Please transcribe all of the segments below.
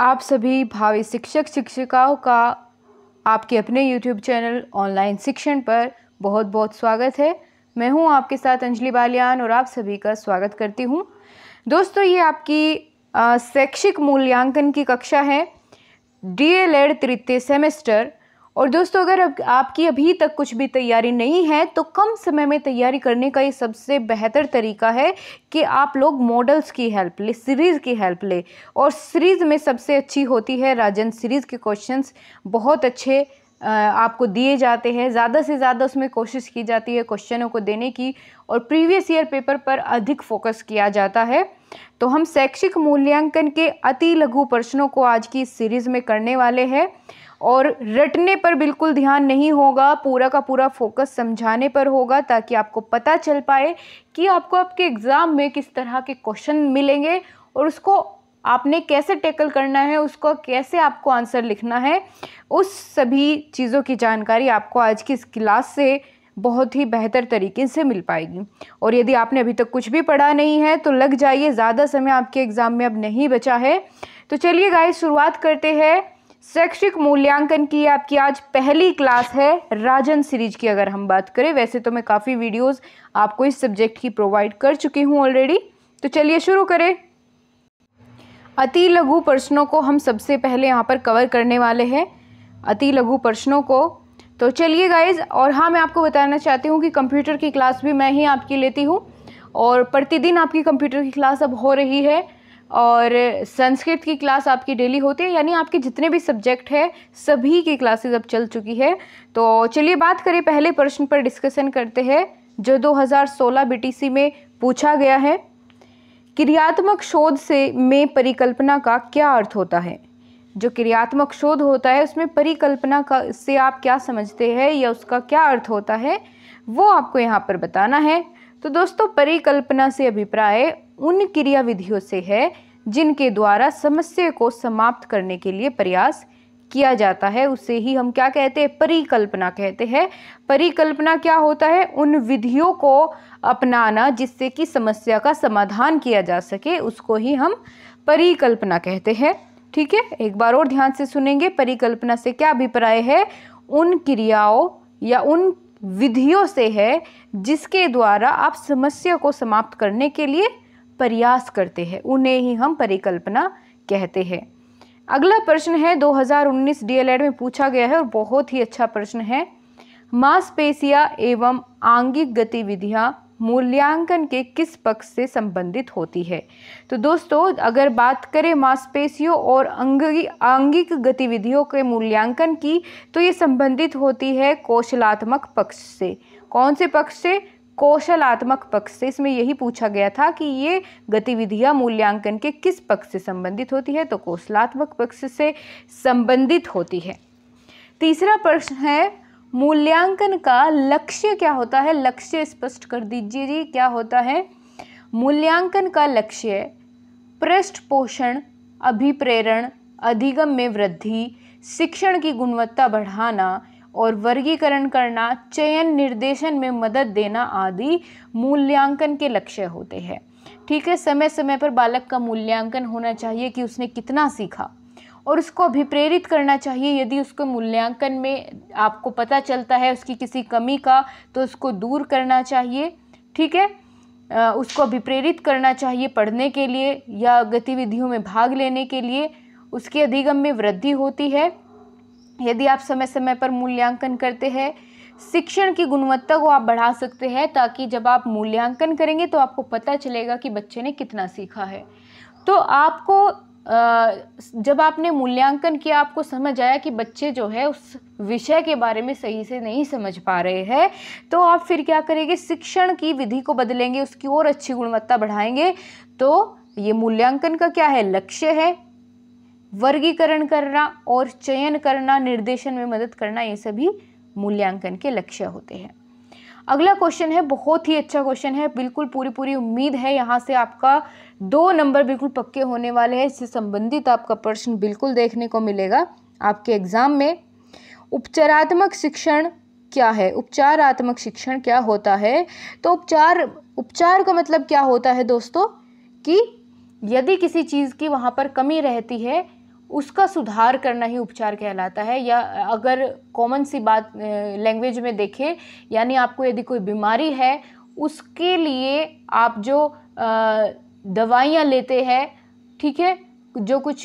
आप सभी भावी शिक्षक शिक्षिकाओं का आपके अपने YouTube चैनल ऑनलाइन शिक्षण पर बहुत बहुत स्वागत है मैं हूं आपके साथ अंजलि बालियान और आप सभी का स्वागत करती हूं दोस्तों ये आपकी शैक्षिक मूल्यांकन की कक्षा है डी एड e तृतीय सेमेस्टर और दोस्तों अगर अब आपकी अभी तक कुछ भी तैयारी नहीं है तो कम समय में तैयारी करने का ये सबसे बेहतर तरीका है कि आप लोग मॉडल्स की हेल्प ले सीरीज़ की हेल्प लें और सीरीज़ में सबसे अच्छी होती है राजन सीरीज़ के क्वेश्चंस बहुत अच्छे आपको दिए जाते हैं ज़्यादा से ज़्यादा उसमें कोशिश की जाती है क्वेश्चनों को देने की और प्रीवियस ईयर पेपर पर अधिक फोकस किया जाता है तो हम शैक्षिक मूल्यांकन के अति लघु प्रश्नों को आज की इस सीरीज़ में करने वाले हैं और रटने पर बिल्कुल ध्यान नहीं होगा पूरा का पूरा फोकस समझाने पर होगा ताकि आपको पता चल पाए कि आपको आपके एग्ज़ाम में किस तरह के क्वेश्चन मिलेंगे और उसको आपने कैसे टैकल करना है उसको कैसे आपको आंसर लिखना है उस सभी चीज़ों की जानकारी आपको आज की इस क्लास से बहुत ही बेहतर तरीके से मिल पाएगी और यदि आपने अभी तक कुछ भी पढ़ा नहीं है तो लग जाइए ज़्यादा समय आपके एग्ज़ाम में अब नहीं बचा है तो चलिए गाइस शुरुआत करते हैं शैक्षिक मूल्यांकन की आपकी आज पहली क्लास है राजन सीरीज की अगर हम बात करें वैसे तो मैं काफ़ी वीडियोज़ आपको इस सब्जेक्ट की प्रोवाइड कर चुकी हूँ ऑलरेडी तो चलिए शुरू करें अति लघु प्रश्नों को हम सबसे पहले यहाँ पर कवर करने वाले हैं अति लघु प्रश्नों को तो चलिए गाइज और हाँ मैं आपको बताना चाहती हूँ कि कंप्यूटर की क्लास भी मैं ही आपकी लेती हूँ और प्रतिदिन आपकी कंप्यूटर की क्लास अब हो रही है और संस्कृत की क्लास आपकी डेली होती है यानी आपके जितने भी सब्जेक्ट है सभी की क्लासेस अब चल चुकी है तो चलिए बात करें पहले प्रश्न पर डिस्कशन करते हैं जो 2016 हज़ार में पूछा गया है क्रियात्मक शोध से में परिकल्पना का क्या अर्थ होता है जो क्रियात्मक शोध होता है उसमें परिकल्पना का से आप क्या समझते हैं या उसका क्या अर्थ होता है वो आपको यहाँ पर बताना है तो दोस्तों परिकल्पना से अभिप्राय उन क्रियाविधियों से है जिनके द्वारा समस्या को समाप्त करने के लिए प्रयास किया जाता है उसे ही हम क्या कहते हैं परिकल्पना कहते हैं परिकल्पना क्या होता है उन विधियों को अपनाना जिससे कि समस्या का समाधान किया जा सके उसको ही हम परिकल्पना कहते हैं ठीक है एक बार और ध्यान से सुनेंगे परिकल्पना से क्या अभिप्राय है उन क्रियाओं या उन विधियों से है जिसके द्वारा आप समस्या को समाप्त करने के लिए प्रयास करते हैं उन्हें ही हम परिकल्पना कहते हैं अगला प्रश्न है 2019 डीएलएड में पूछा गया है और बहुत ही अच्छा प्रश्न है मांसपेशिया एवं आंगिक गतिविधियां मूल्यांकन के किस पक्ष से संबंधित होती है तो दोस्तों अगर बात करें मांसपेशियों और अंगी आंगिक गतिविधियों के मूल्यांकन की तो ये संबंधित होती है कौशलात्मक पक्ष से कौन से पक्ष से कौशलात्मक पक्ष से इसमें यही पूछा गया था कि ये गतिविधियां मूल्यांकन के किस पक्ष से संबंधित होती है तो कौशलात्मक पक्ष से संबंधित होती है तीसरा प्रश्न है मूल्यांकन का लक्ष्य क्या होता है लक्ष्य स्पष्ट कर दीजिए जी क्या होता है मूल्यांकन का लक्ष्य पृष्ठ पोषण अभिप्रेरण अधिगम में वृद्धि शिक्षण की गुणवत्ता बढ़ाना और वर्गीकरण करना चयन निर्देशन में मदद देना आदि मूल्यांकन के लक्ष्य होते हैं ठीक है समय समय पर बालक का मूल्यांकन होना चाहिए कि उसने कितना सीखा और उसको अभिप्रेरित करना चाहिए यदि उसको मूल्यांकन में आपको पता चलता है उसकी किसी कमी का तो उसको दूर करना चाहिए ठीक है उसको अभिप्रेरित करना चाहिए पढ़ने के लिए या गतिविधियों में भाग लेने के लिए उसके अधिगम में वृद्धि होती है यदि आप समय समय पर मूल्यांकन करते हैं शिक्षण की गुणवत्ता को आप बढ़ा सकते हैं ताकि जब आप मूल्यांकन करेंगे तो आपको पता चलेगा कि बच्चे ने कितना सीखा है तो आपको जब आपने मूल्यांकन किया आपको समझ आया कि बच्चे जो है उस विषय के बारे में सही से नहीं समझ पा रहे हैं तो आप फिर क्या करेंगे शिक्षण की विधि को बदलेंगे उसकी और अच्छी गुणवत्ता बढ़ाएंगे तो ये मूल्यांकन का क्या है लक्ष्य है वर्गीकरण करना और चयन करना निर्देशन में मदद करना ये सभी मूल्यांकन के लक्ष्य होते हैं अगला क्वेश्चन है बहुत ही अच्छा क्वेश्चन है बिल्कुल पूरी पूरी उम्मीद है यहाँ से आपका दो नंबर बिल्कुल पक्के होने वाले हैं इससे संबंधित आपका प्रश्न बिल्कुल देखने को मिलेगा आपके एग्जाम में उपचारात्मक शिक्षण क्या है उपचारात्मक शिक्षण क्या होता है तो उपचार उपचार का मतलब क्या होता है दोस्तों कि यदि किसी चीज़ की वहाँ पर कमी रहती है उसका सुधार करना ही उपचार कहलाता है या अगर कॉमन सी बात लैंग्वेज में देखें यानी आपको यदि कोई बीमारी है उसके लिए आप जो दवाइयाँ लेते हैं ठीक है जो कुछ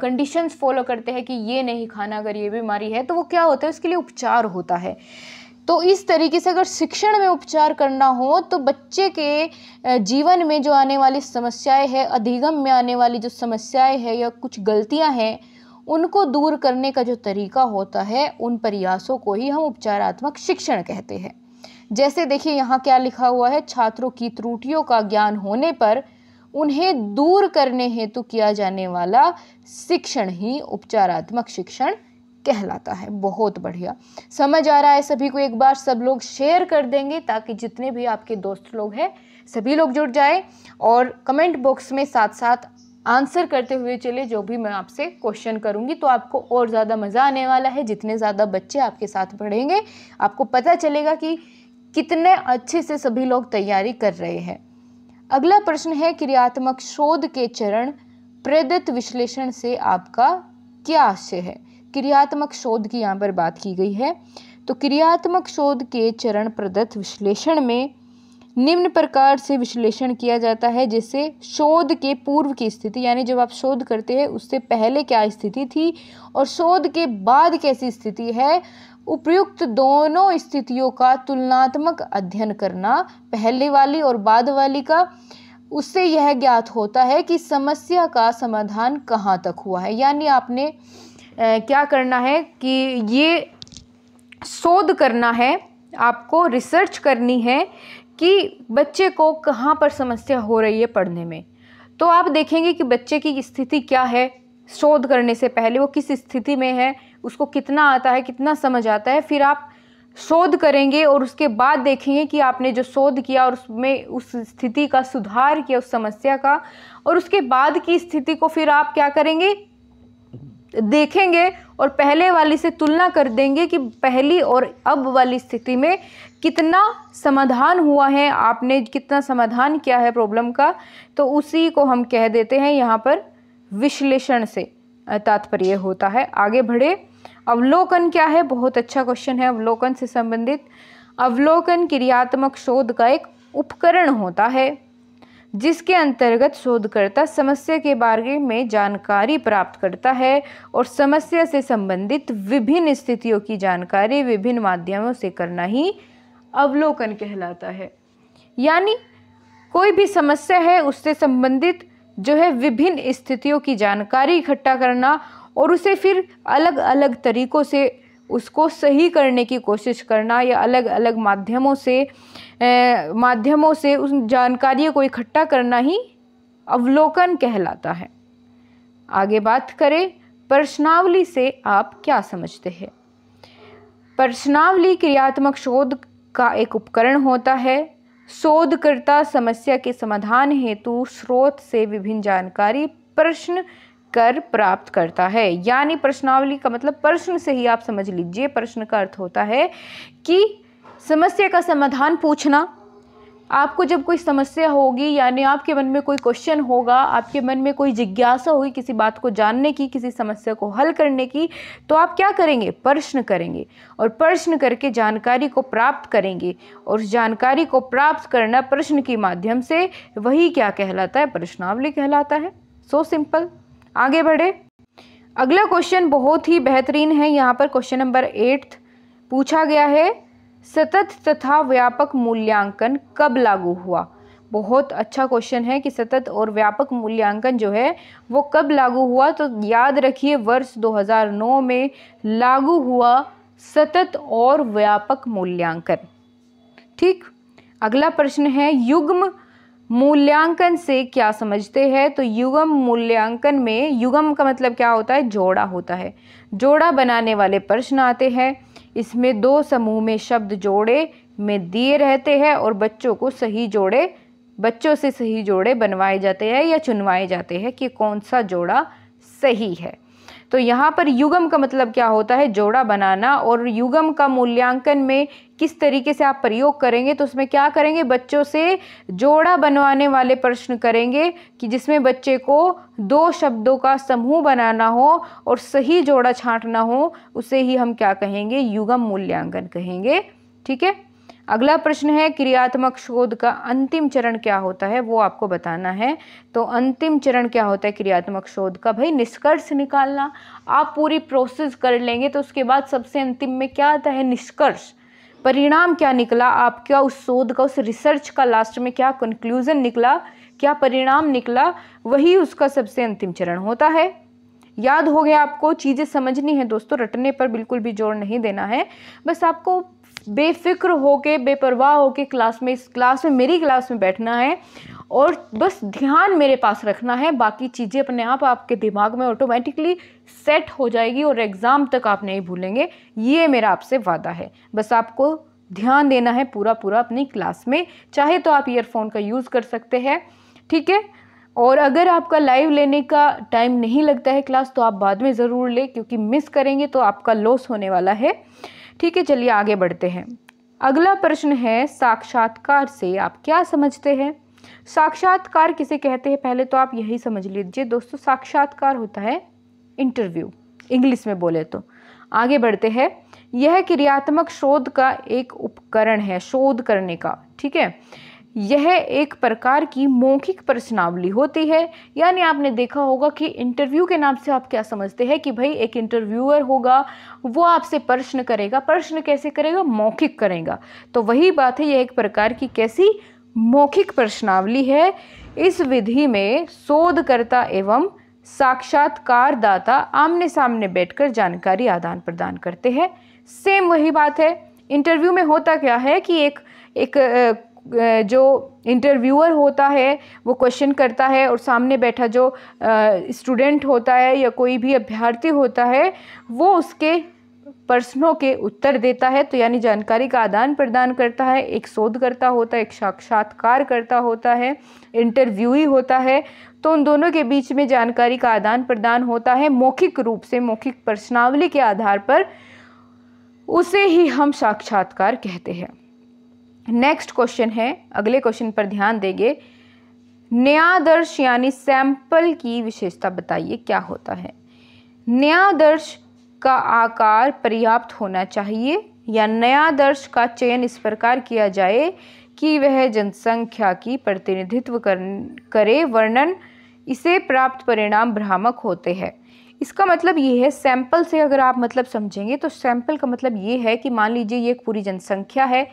कंडीशंस फॉलो करते हैं कि ये नहीं खाना अगर ये बीमारी है तो वो क्या होता है उसके लिए उपचार होता है तो इस तरीके से अगर शिक्षण में उपचार करना हो तो बच्चे के जीवन में जो आने वाली समस्याएं है अधिगम में आने वाली जो समस्याएं है या कुछ गलतियां हैं उनको दूर करने का जो तरीका होता है उन प्रयासों को ही हम उपचारात्मक शिक्षण कहते हैं जैसे देखिए यहाँ क्या लिखा हुआ है छात्रों की त्रुटियों का ज्ञान होने पर उन्हें दूर करने हेतु किया जाने वाला शिक्षण ही उपचारात्मक शिक्षण कहलाता है बहुत बढ़िया समझ आ रहा है सभी को एक बार सब लोग शेयर कर देंगे ताकि जितने भी आपके दोस्त लोग हैं सभी लोग जुड़ जाए और कमेंट बॉक्स में साथ साथ आंसर करते हुए चले जो भी मैं आपसे क्वेश्चन करूंगी तो आपको और ज़्यादा मज़ा आने वाला है जितने ज़्यादा बच्चे आपके साथ पढ़ेंगे आपको पता चलेगा कि कितने अच्छे से सभी लोग तैयारी कर रहे हैं अगला प्रश्न है क्रियात्मक शोध के चरण प्रदत्त विश्लेषण से आपका क्या आशय है क्रियात्मक शोध की यहाँ पर बात की गई है तो क्रियात्मक शोध के चरण प्रदत्त विश्लेषण में निम्न प्रकार से विश्लेषण किया जाता है जिससे शोध के पूर्व की स्थिति यानी जब आप शोध करते हैं उससे पहले क्या स्थिति थी और शोध के बाद कैसी स्थिति है उपयुक्त दोनों स्थितियों का तुलनात्मक अध्ययन करना पहले वाली और बाद वाली का उससे यह ज्ञात होता है कि समस्या का समाधान कहाँ तक हुआ है यानी आपने क्या करना है कि ये शोध करना है आपको रिसर्च करनी है कि बच्चे को कहाँ पर समस्या हो रही है पढ़ने में तो आप देखेंगे कि बच्चे की स्थिति क्या है शोध करने से पहले वो किस स्थिति में है उसको कितना आता है कितना समझ आता है फिर आप शोध करेंगे और उसके बाद देखेंगे कि आपने जो शोध किया और उसमें उस स्थिति का सुधार किया उस समस्या का और उसके बाद की स्थिति को फिर आप क्या करेंगे देखेंगे और पहले वाली से तुलना कर देंगे कि पहली और अब वाली स्थिति में कितना समाधान हुआ है आपने कितना समाधान किया है प्रॉब्लम का तो उसी को हम कह देते हैं यहाँ पर विश्लेषण से तात्पर्य होता है आगे बढ़े अवलोकन क्या है बहुत अच्छा क्वेश्चन है अवलोकन से संबंधित अवलोकन क्रियात्मक शोध का एक उपकरण होता है जिसके अंतर्गत शोधकर्ता समस्या के बारे में जानकारी प्राप्त करता है और समस्या से संबंधित विभिन्न स्थितियों की जानकारी विभिन्न माध्यमों से करना ही अवलोकन कहलाता है यानी कोई भी समस्या है उससे संबंधित जो है विभिन्न स्थितियों की जानकारी इकट्ठा करना और उसे फिर अलग अलग तरीक़ों से उसको सही करने की कोशिश करना या अलग अलग माध्यमों से ए, माध्यमों से उस जानकारियों को इकट्ठा करना ही अवलोकन कहलाता है आगे बात करें प्रश्नावली से आप क्या समझते हैं प्रश्नावली क्रियात्मक शोध का एक उपकरण होता है शोधकर्ता समस्या के समाधान हेतु स्रोत से विभिन्न जानकारी प्रश्न कर प्राप्त करता है यानी प्रश्नावली का मतलब प्रश्न से ही आप समझ लीजिए प्रश्न का अर्थ होता है कि समस्या का समाधान पूछना आपको जब कोई समस्या होगी यानी आपके मन में कोई क्वेश्चन होगा आपके मन में कोई जिज्ञासा होगी किसी बात को जानने की किसी समस्या को हल करने की तो आप क्या करेंगे प्रश्न करेंगे और प्रश्न करके जानकारी को प्राप्त करेंगे और उस जानकारी को प्राप्त करना प्रश्न के माध्यम से वही क्या कहलाता है प्रश्नावली कहलाता है सो सिंपल आगे बढ़े अगला क्वेश्चन बहुत ही बेहतरीन है यहाँ पर क्वेश्चन नंबर एट पूछा गया है सतत तथा व्यापक मूल्यांकन कब लागू हुआ बहुत अच्छा क्वेश्चन है कि सतत और व्यापक मूल्यांकन जो है वो कब लागू हुआ तो याद रखिए वर्ष 2009 में लागू हुआ सतत और व्यापक मूल्यांकन ठीक अगला प्रश्न है युग्म मूल्यांकन से क्या समझते हैं तो युगम मूल्यांकन में युगम का मतलब क्या होता है जोड़ा होता है जोड़ा बनाने वाले प्रश्न आते हैं इसमें दो समूह में शब्द जोड़े में दिए रहते हैं और बच्चों को सही जोड़े बच्चों से सही जोड़े बनवाए जाते हैं या चुनवाए जाते हैं कि कौन सा जोड़ा सही है तो यहाँ पर युगम का मतलब क्या होता है जोड़ा बनाना और युगम का मूल्यांकन में किस तरीके से आप प्रयोग करेंगे तो उसमें क्या करेंगे बच्चों से जोड़ा बनवाने वाले प्रश्न करेंगे कि जिसमें बच्चे को दो शब्दों का समूह बनाना हो और सही जोड़ा छांटना हो उसे ही हम क्या कहेंगे युगम मूल्यांकन कहेंगे ठीक है अगला प्रश्न है क्रियात्मक शोध का अंतिम चरण क्या होता है वो आपको बताना है तो अंतिम चरण क्या होता है क्रियात्मक शोध का भाई निष्कर्ष निकालना आप पूरी प्रोसेस कर लेंगे तो उसके बाद सबसे अंतिम में क्या आता है निष्कर्ष परिणाम क्या निकला आपका उस शोध का उस रिसर्च का लास्ट में क्या कंक्लूज़न निकला क्या परिणाम निकला वही उसका सबसे अंतिम चरण होता है याद हो गया आपको चीज़ें समझनी है दोस्तों रटने पर बिल्कुल भी जोर नहीं देना है बस आपको बेफिक्र होके बेपरवाह होके क्लास में इस क्लास में मेरी क्लास में बैठना है और बस ध्यान मेरे पास रखना है बाकी चीज़ें अपने आप आपके दिमाग में ऑटोमेटिकली सेट हो जाएगी और एग्ज़ाम तक आप नहीं भूलेंगे ये मेरा आपसे वादा है बस आपको ध्यान देना है पूरा पूरा अपनी क्लास में चाहे तो आप ईयरफोन का यूज़ कर सकते हैं ठीक है और अगर आपका लाइव लेने का टाइम नहीं लगता है क्लास तो आप बाद में ज़रूर लें क्योंकि मिस करेंगे तो आपका लॉस होने वाला है ठीक है चलिए आगे बढ़ते हैं अगला प्रश्न है साक्षात्कार से आप क्या समझते हैं साक्षात्कार किसे कहते हैं पहले तो आप यही समझ लीजिए दोस्तों साक्षात्कार होता है इंटरव्यू इंग्लिश में बोले तो आगे बढ़ते हैं यह क्रियात्मक शोध का एक उपकरण है शोध करने का ठीक है यह एक प्रकार की मौखिक प्रश्नावली होती है यानी आपने देखा होगा कि इंटरव्यू के नाम से आप क्या समझते हैं कि भाई एक इंटरव्यूअर होगा वो आपसे प्रश्न करेगा प्रश्न कैसे करेगा मौखिक करेगा तो वही बात है यह एक प्रकार की कैसी मौखिक प्रश्नावली है इस विधि में शोधकर्ता एवं साक्षात्कारदाता आमने सामने बैठकर जानकारी आदान प्रदान करते हैं सेम वही बात है इंटरव्यू में होता क्या है कि एक एक जो इंटरव्यूअर होता है वो क्वेश्चन करता है और सामने बैठा जो स्टूडेंट होता है या कोई भी अभ्यर्थी होता है वो उसके प्रश्नों के उत्तर देता है तो यानी जानकारी का आदान प्रदान करता है एक शोधकर्ता होता है एक साक्षात्कार करता होता है ही होता है तो उन दोनों के बीच में जानकारी का आदान प्रदान होता है मौखिक रूप से मौखिक प्रश्नावली के आधार पर उसे ही हम साक्षात्कार कहते हैं नेक्स्ट क्वेश्चन है अगले क्वेश्चन पर ध्यान देंगे न्यादर्श यानी सैंपल की विशेषता बताइए क्या होता है न्यादर्श का आकार पर्याप्त होना चाहिए या नया दर्श का चयन इस प्रकार किया जाए कि वह जनसंख्या की प्रतिनिधित्व कर करे वर्णन इसे प्राप्त परिणाम भ्रामक होते हैं इसका मतलब ये है सैंपल से अगर आप मतलब समझेंगे तो सैंपल का मतलब ये है कि मान लीजिए ये एक पूरी जनसंख्या है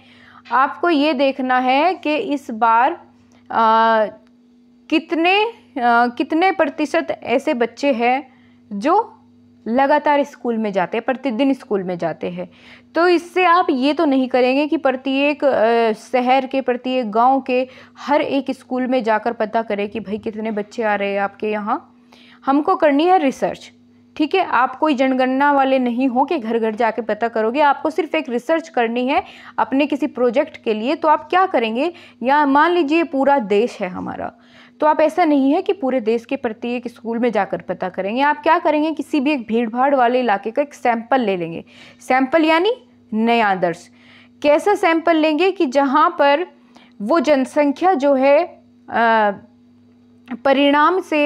आपको ये देखना है कि इस बार आ, कितने आ, कितने प्रतिशत ऐसे बच्चे हैं जो लगातार स्कूल में जाते हैं प्रतिदिन स्कूल में जाते हैं तो इससे आप ये तो नहीं करेंगे कि प्रत्येक शहर के प्रत्येक गांव के हर एक स्कूल में जाकर पता करें कि भाई कितने बच्चे आ रहे हैं आपके यहाँ हमको करनी है रिसर्च ठीक है आप कोई जनगणना वाले नहीं हो कि घर घर जाके पता करोगे आपको सिर्फ एक रिसर्च करनी है अपने किसी प्रोजेक्ट के लिए तो आप क्या करेंगे या मान लीजिए पूरा देश है हमारा तो आप ऐसा नहीं है कि पूरे देश के प्रत्येक स्कूल में जाकर पता करेंगे आप क्या करेंगे किसी भी एक भीड़ भाड़ वाले इलाके का एक सैंपल ले लेंगे सैंपल यानी नया आदर्श कैसा सैंपल लेंगे कि जहाँ पर वो जनसंख्या जो है परिणाम से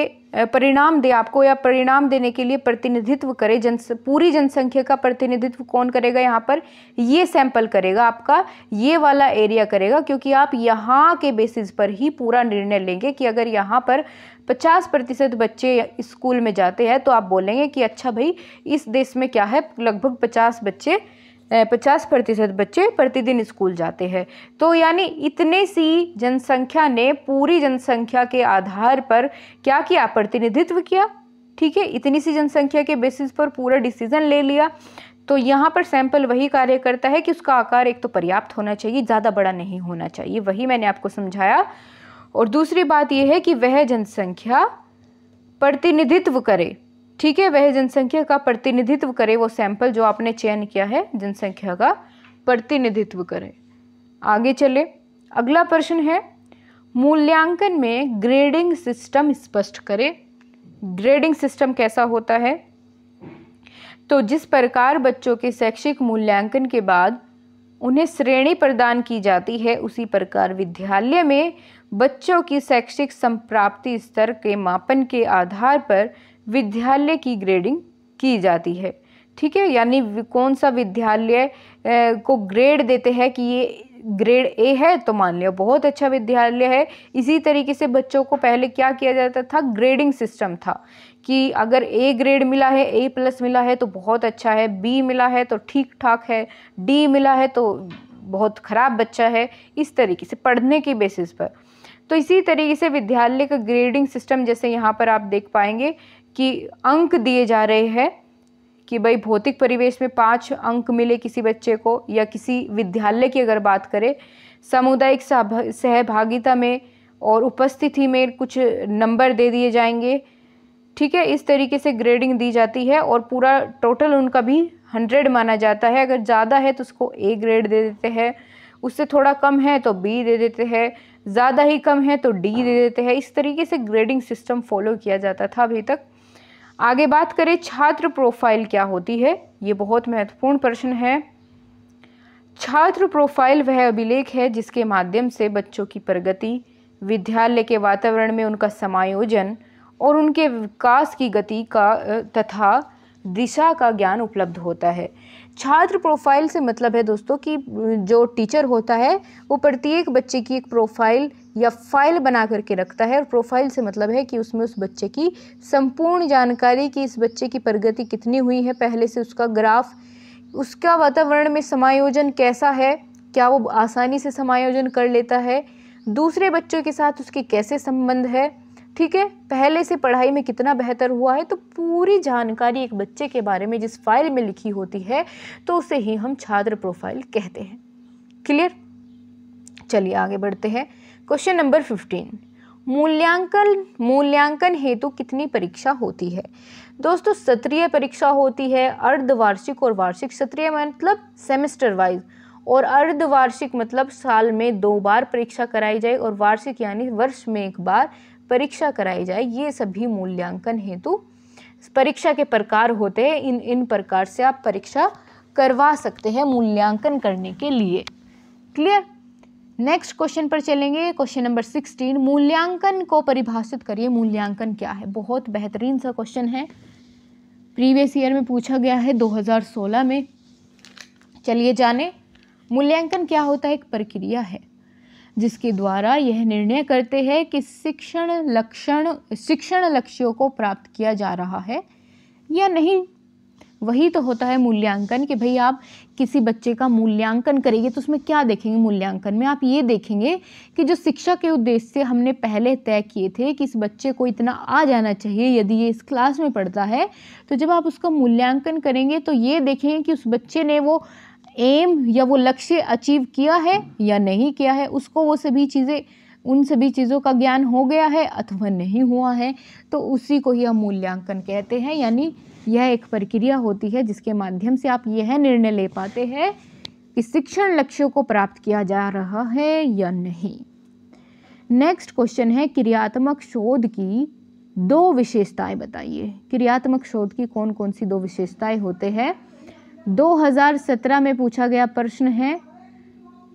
परिणाम दे आपको या परिणाम देने के लिए प्रतिनिधित्व करे जन पूरी जनसंख्या का प्रतिनिधित्व कौन करेगा यहाँ पर ये सैंपल करेगा आपका ये वाला एरिया करेगा क्योंकि आप यहाँ के बेसिस पर ही पूरा निर्णय लेंगे कि अगर यहाँ पर 50 प्रतिशत बच्चे स्कूल में जाते हैं तो आप बोलेंगे कि अच्छा भाई इस देश में क्या है लगभग पचास बच्चे पचास प्रतिशत बच्चे प्रतिदिन स्कूल जाते हैं तो यानी इतने सी जनसंख्या ने पूरी जनसंख्या के आधार पर क्या किया प्रतिनिधित्व किया ठीक है इतनी सी जनसंख्या के बेसिस पर पूरा डिसीजन ले लिया तो यहाँ पर सैंपल वही कार्य करता है कि उसका आकार एक तो पर्याप्त होना चाहिए ज़्यादा बड़ा नहीं होना चाहिए वही मैंने आपको समझाया और दूसरी बात यह है कि वह जनसंख्या प्रतिनिधित्व करे ठीक है वह जनसंख्या का प्रतिनिधित्व करे वो सैंपल जो आपने चयन किया है जनसंख्या का प्रतिनिधित्व करे आगे चले अगला प्रश्न है मूल्यांकन में ग्रेडिंग सिस्टम स्पष्ट करे ग्रेडिंग सिस्टम कैसा होता है तो जिस प्रकार बच्चों के शैक्षिक मूल्यांकन के बाद उन्हें श्रेणी प्रदान की जाती है उसी प्रकार विद्यालय में बच्चों की शैक्षिक संप्राप्ति स्तर के मापन के आधार पर विद्यालय की ग्रेडिंग की जाती है ठीक है यानी कौन सा विद्यालय को ग्रेड देते हैं कि ये ग्रेड ए है तो मान लिया बहुत अच्छा विद्यालय है इसी तरीके से बच्चों को पहले क्या किया जाता था ग्रेडिंग सिस्टम था कि अगर ए ग्रेड मिला है ए प्लस मिला है तो बहुत अच्छा है बी मिला है तो ठीक ठाक है डी मिला है तो बहुत ख़राब बच्चा है इस तरीके से पढ़ने के बेसिस पर तो इसी तरीके से विद्यालय का ग्रेडिंग सिस्टम जैसे यहाँ पर आप देख पाएंगे कि अंक दिए जा रहे हैं कि भाई भौतिक परिवेश में पाँच अंक मिले किसी बच्चे को या किसी विद्यालय की अगर बात करें सामुदायिक सहभागिता में और उपस्थिति में कुछ नंबर दे दिए जाएंगे ठीक है इस तरीके से ग्रेडिंग दी जाती है और पूरा टोटल उनका भी हंड्रेड माना जाता है अगर ज़्यादा है तो उसको ए ग्रेड दे देते हैं उससे थोड़ा कम है तो बी दे देते हैं ज़्यादा ही कम है तो डी दे देते हैं इस तरीके से ग्रेडिंग सिस्टम फॉलो किया जाता था अभी तक आगे बात करें छात्र प्रोफाइल क्या होती है ये बहुत महत्वपूर्ण प्रश्न है छात्र प्रोफाइल वह अभिलेख है जिसके माध्यम से बच्चों की प्रगति विद्यालय के वातावरण में उनका समायोजन और उनके विकास की गति का तथा दिशा का ज्ञान उपलब्ध होता है छात्र प्रोफाइल से मतलब है दोस्तों कि जो टीचर होता है वो प्रत्येक बच्चे की एक प्रोफाइल या फाइल बना करके रखता है और प्रोफाइल से मतलब है कि उसमें उस बच्चे की संपूर्ण जानकारी कि इस बच्चे की प्रगति कितनी हुई है पहले से उसका ग्राफ उसका वातावरण में समायोजन कैसा है क्या वो आसानी से समायोजन कर लेता है दूसरे बच्चों के साथ उसके कैसे संबंध है ठीक है पहले से पढ़ाई में कितना बेहतर हुआ है तो पूरी जानकारी एक बच्चे के बारे में जिस फाइल में लिखी होती है तो उसे ही हम छात्र प्रोफाइल कहते हैं क्लियर चलिए आगे बढ़ते हैं क्वेश्चन नंबर फिफ्टीन मूल्यांकन मूल्यांकन हेतु तो कितनी परीक्षा होती है दोस्तों सत्रीय परीक्षा होती है अर्धवार्षिक और वार्षिक सत्रीय मतलब सेमेस्टर वाइज और अर्धवार्षिक मतलब साल में दो बार परीक्षा कराई जाए और वार्षिक यानी वर्ष में एक बार परीक्षा कराई जाए ये सभी मूल्यांकन हेतु परीक्षा के प्रकार होते हैं इन इन प्रकार से आप परीक्षा करवा सकते हैं मूल्यांकन करने के लिए क्लियर नेक्स्ट क्वेश्चन पर चलेंगे क्वेश्चन नंबर सिक्सटीन मूल्यांकन को परिभाषित करिए मूल्यांकन क्या है बहुत बेहतरीन सा क्वेश्चन है प्रीवियस ईयर में पूछा गया है 2016 में चलिए जाने मूल्यांकन क्या होता है एक प्रक्रिया है जिसके द्वारा यह निर्णय करते हैं कि शिक्षण लक्षण शिक्षण लक्ष्यों को प्राप्त किया जा रहा है या नहीं वही तो होता है मूल्यांकन कि भाई आप किसी बच्चे का मूल्यांकन करेंगे तो उसमें क्या देखेंगे मूल्यांकन में आप ये देखेंगे कि जो शिक्षा के उद्देश्य से हमने पहले तय किए थे कि इस बच्चे को इतना आ जाना चाहिए यदि ये इस क्लास में पढ़ता है तो जब आप उसका मूल्यांकन करेंगे तो ये देखेंगे कि उस बच्चे ने वो एम या वो लक्ष्य अचीव किया है या नहीं किया है उसको वो सभी चीज़ें उन सभी चीज़ों का ज्ञान हो गया है अथवा नहीं हुआ है तो उसी को ही हम मूल्यांकन कहते हैं यानी यह एक प्रक्रिया होती है जिसके माध्यम से आप यह निर्णय ले पाते हैं कि शिक्षण लक्ष्यों को प्राप्त किया जा रहा है या नहीं नेक्स्ट क्वेश्चन है क्रियात्मक शोध की दो विशेषताएं बताइए क्रियात्मक शोध की कौन कौन सी दो विशेषताएं होते हैं 2017 में पूछा गया प्रश्न है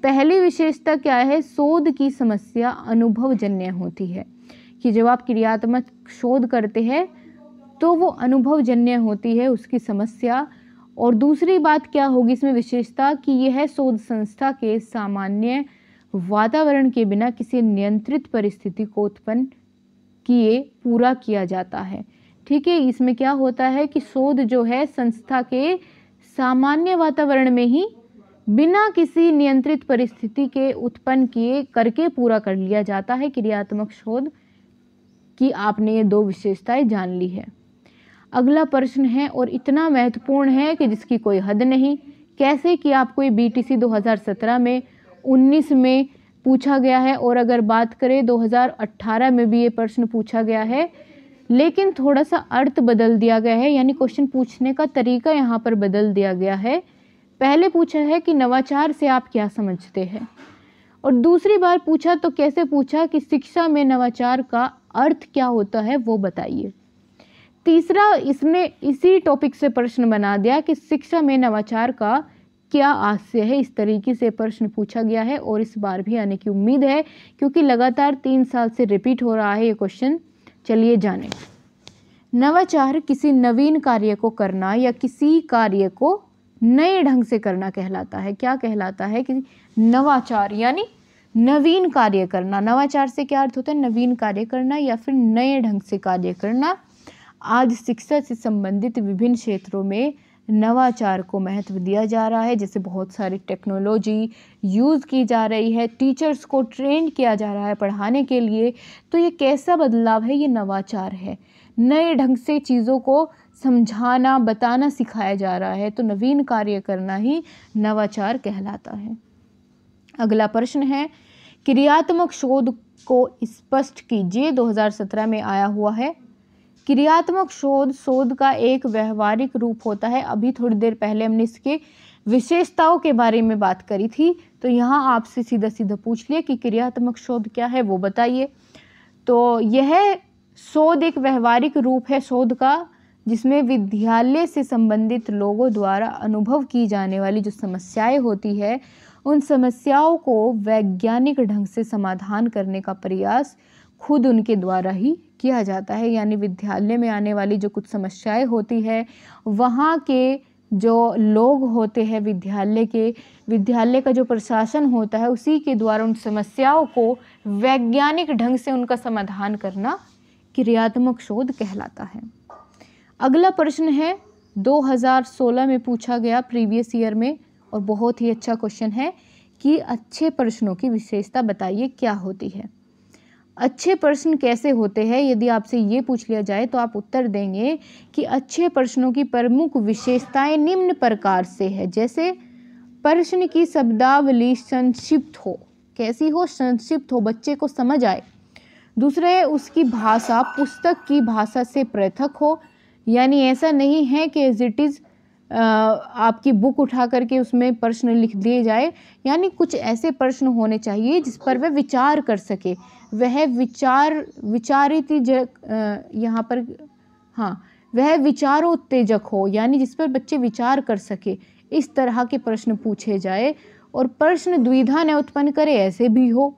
पहली विशेषता क्या है शोध की समस्या अनुभवजन्य होती है कि जब आप क्रियात्मक शोध करते हैं तो वो अनुभवजन्य होती है उसकी समस्या और दूसरी बात क्या होगी इसमें विशेषता कि यह शोध संस्था के सामान्य वातावरण के बिना किसी नियंत्रित परिस्थिति को उत्पन्न किए पूरा किया जाता है ठीक है इसमें क्या होता है कि शोध जो है संस्था के सामान्य वातावरण में ही बिना किसी नियंत्रित परिस्थिति के उत्पन्न किए करके पूरा कर लिया जाता है क्रियात्मक शोध की आपने ये दो विशेषताएं जान ली है अगला प्रश्न है और इतना महत्वपूर्ण है कि जिसकी कोई हद नहीं कैसे कि आपको ये बीटीसी 2017 में 19 में पूछा गया है और अगर बात करें 2018 में भी ये प्रश्न पूछा गया है लेकिन थोड़ा सा अर्थ बदल दिया गया है यानी क्वेश्चन पूछने का तरीका यहाँ पर बदल दिया गया है पहले पूछा है कि नवाचार से आप क्या समझते हैं और दूसरी बार पूछा तो कैसे पूछा कि शिक्षा में नवाचार का अर्थ क्या होता है वो बताइए तीसरा इसने इसी टॉपिक से प्रश्न बना दिया कि शिक्षा में नवाचार का क्या आशय है इस तरीके से प्रश्न पूछा गया है और इस बार भी आने की उम्मीद है क्योंकि लगातार तीन साल से रिपीट हो रहा है ये क्वेश्चन चलिए जाने नवाचार किसी नवीन कार्य को करना या किसी कार्य को नए ढंग से करना कहलाता है क्या कहलाता है कि नवाचार यानी नवीन कार्य करना नवाचार से क्या अर्थ होता है नवीन कार्य करना या फिर नए ढंग से कार्य करना आज शिक्षा से संबंधित विभिन्न क्षेत्रों में नवाचार को महत्व दिया जा रहा है जैसे बहुत सारी टेक्नोलॉजी यूज़ की जा रही है टीचर्स को ट्रेन किया जा रहा है पढ़ाने के लिए तो ये कैसा बदलाव है ये नवाचार है नए ढंग से चीज़ों को समझाना बताना सिखाया जा रहा है तो नवीन कार्य करना ही नवाचार कहलाता है अगला प्रश्न है क्रियात्मक शोध को स्पष्ट कीजिए 2017 में आया हुआ है क्रियात्मक शोध शोध का एक व्यवहारिक रूप होता है अभी थोड़ी देर पहले हमने इसके विशेषताओं के बारे में बात करी थी तो यहाँ आपसे सीधा सीधा पूछ लिया कि क्रियात्मक शोध क्या है वो बताइए तो यह शोध एक व्यवहारिक रूप है शोध का जिसमें विद्यालय से संबंधित लोगों द्वारा अनुभव की जाने वाली जो समस्याएं होती है उन समस्याओं को वैज्ञानिक ढंग से समाधान करने का प्रयास खुद उनके द्वारा ही किया जाता है यानी विद्यालय में आने वाली जो कुछ समस्याएं होती है वहाँ के जो लोग होते हैं विद्यालय के विद्यालय का जो प्रशासन होता है उसी के द्वारा उन समस्याओं को वैज्ञानिक ढंग से उनका समाधान करना क्रियात्मक शोध कहलाता है अगला प्रश्न है 2016 में पूछा गया प्रीवियस ईयर में और बहुत ही अच्छा क्वेश्चन है कि अच्छे प्रश्नों की विशेषता बताइए क्या होती है अच्छे प्रश्न कैसे होते हैं यदि आपसे ये पूछ लिया जाए तो आप उत्तर देंगे कि अच्छे प्रश्नों की प्रमुख विशेषताएं निम्न प्रकार से है जैसे प्रश्न की शब्दावली संक्षिप्त हो कैसी हो संक्षिप्त हो बच्चे को समझ आए दूसरा है उसकी भाषा पुस्तक की भाषा से पृथक हो यानी ऐसा नहीं है कि एज इट इज़ आपकी बुक उठा करके उसमें प्रश्न लिख दिए जाए यानी कुछ ऐसे प्रश्न होने चाहिए जिस पर वह विचार कर सके वह विचार विचारित यहाँ पर हाँ वह विचारोत्तेजक हो यानी जिस पर बच्चे विचार कर सके इस तरह के प्रश्न पूछे जाए और प्रश्न द्विधा न उत्पन्न करे ऐसे भी हो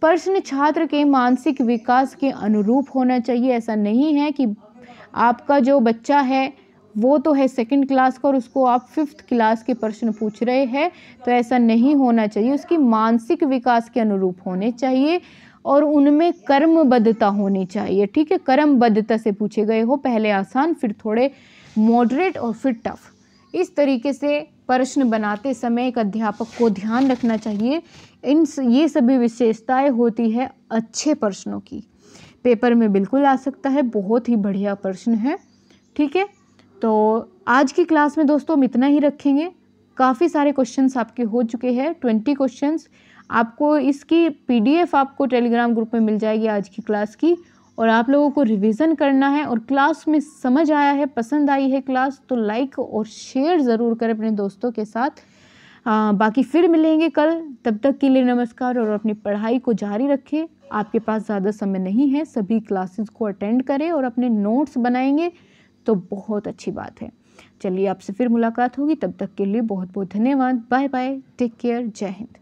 प्रश्न छात्र के मानसिक विकास के अनुरूप होना चाहिए ऐसा नहीं है कि आपका जो बच्चा है वो तो है सेकंड क्लास का और उसको आप फिफ्थ क्लास के प्रश्न पूछ रहे हैं तो ऐसा नहीं होना चाहिए उसकी मानसिक विकास के अनुरूप होने चाहिए और उनमें कर्मबद्धता होनी चाहिए ठीक है कर्मबद्धता से पूछे गए हो पहले आसान फिर थोड़े मॉडरेट और फिर टफ इस तरीके से प्रश्न बनाते समय एक अध्यापक को ध्यान रखना चाहिए इन ये सभी विशेषताएं होती है अच्छे प्रश्नों की पेपर में बिल्कुल आ सकता है बहुत ही बढ़िया प्रश्न है ठीक है तो आज की क्लास में दोस्तों हम इतना ही रखेंगे काफ़ी सारे क्वेश्चंस आपके हो चुके हैं ट्वेंटी क्वेश्चंस आपको इसकी पीडीएफ आपको टेलीग्राम ग्रुप में मिल जाएगी आज की क्लास की और आप लोगों को रिवीजन करना है और क्लास में समझ आया है पसंद आई है क्लास तो लाइक और शेयर ज़रूर करें अपने दोस्तों के साथ आ, बाकी फिर मिलेंगे कल तब तक के लिए नमस्कार और अपनी पढ़ाई को जारी रखें आपके पास ज़्यादा समय नहीं है सभी क्लासेस को अटेंड करें और अपने नोट्स बनाएंगे तो बहुत अच्छी बात है चलिए आपसे फिर मुलाकात होगी तब तक के लिए बहुत बहुत धन्यवाद बाय बाय टेक केयर जय हिंद